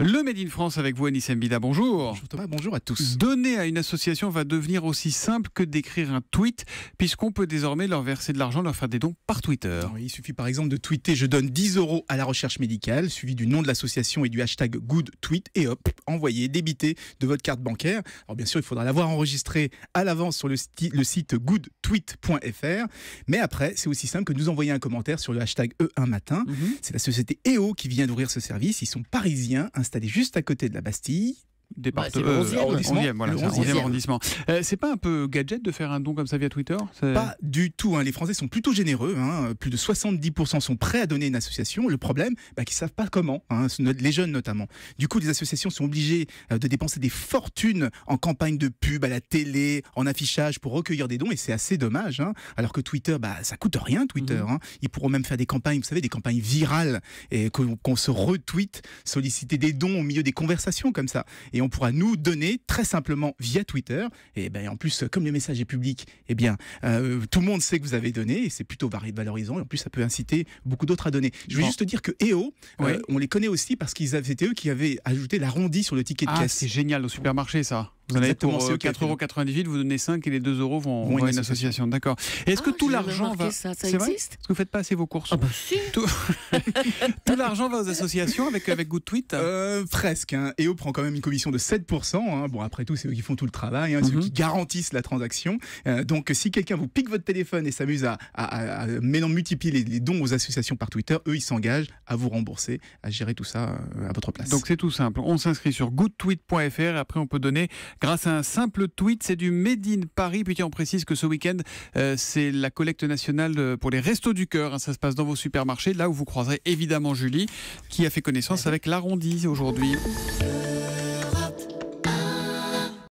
Le Made in France avec vous, Anis Mbida. Bonjour. Bonjour à tous. Donner à une association va devenir aussi simple que d'écrire un tweet, puisqu'on peut désormais leur verser de l'argent, leur faire des dons par Twitter. il suffit par exemple de tweeter Je donne 10 euros à la recherche médicale, suivi du nom de l'association et du hashtag Good Tweet, et hop, envoyé, débité de votre carte bancaire. Alors bien sûr, il faudra l'avoir enregistré à l'avance sur le, site goodtweet.fr. Mais après, c'est aussi simple que de nous envoyer un commentaire sur le hashtag E1 matin. Mhm. C'est la société EO qui vient d'ouvrir ce service. Ils sont parisiens, installé juste à côté de la Bastille, département. Bah, le 11e, euh, arrondissement. Euh, c'est pas un peu gadget de faire un don comme ça via Twitter Pas du tout. Hein. Les Français sont plutôt généreux. Hein. Plus de 70% sont prêts à donner une association. Le problème, bah, qu'ils savent pas comment. Hein, les jeunes notamment. Du coup, les associations sont obligées euh, de dépenser des fortunes en campagne de pub, à la télé, en affichage pour recueillir des dons. Et c'est assez dommage. Alors que Twitter, bah, ça coûte rien. Twitter. Mhm. Ils pourront même faire des campagnes, vous savez, des campagnes virales et qu'on se retweet, solliciter des dons au milieu des conversations comme ça. Et et on pourra nous donner très simplement via Twitter. Et ben, en plus, comme le message est public, eh bien, euh, tout le monde sait que vous avez donné et c'est plutôt valorisant. Et en plus, ça peut inciter beaucoup d'autres à donner. Je veux juste dire que EO, euh, on les connaît aussi parce qu'ils avaient, c'était eux qui avaient ajouté l'arrondi sur le ticket de ah, caisse. C'est génial au supermarché, ça. Vous en avez pour 4,98 euh, vous donnez 5 et les 2 euros vont, à une association. D'accord. Est-ce que ah, tout l'argent va. Ça, existe que vous ne faites pas assez vos courses. Ah, bah, tout, l'argent va aux associations avec, avec Good euh, Presque. EO hein. prend quand même une commission de 7%. Hein. Bon, après tout, c'est eux qui font tout le travail, hein, ceux mhm. qui garantissent la transaction. Euh, donc, si quelqu'un vous pique votre téléphone et s'amuse à, à, multiplier les, les, dons aux associations par Twitter, eux, ils s'engagent à vous rembourser, à gérer tout ça à votre place. Donc, c'est tout simple. On s'inscrit sur goodtweet.fr et après, on peut donner grâce à un simple tweet. C'est du Made in Paris. Puis on précise que ce week-end, euh, c'est la collecte nationale euh, pour les restos du cœur. Hein, ça se passe dans vos supermarchés, là où vous croiserez évidemment Julie, qui a fait connaissance avec l'arrondi aujourd'hui.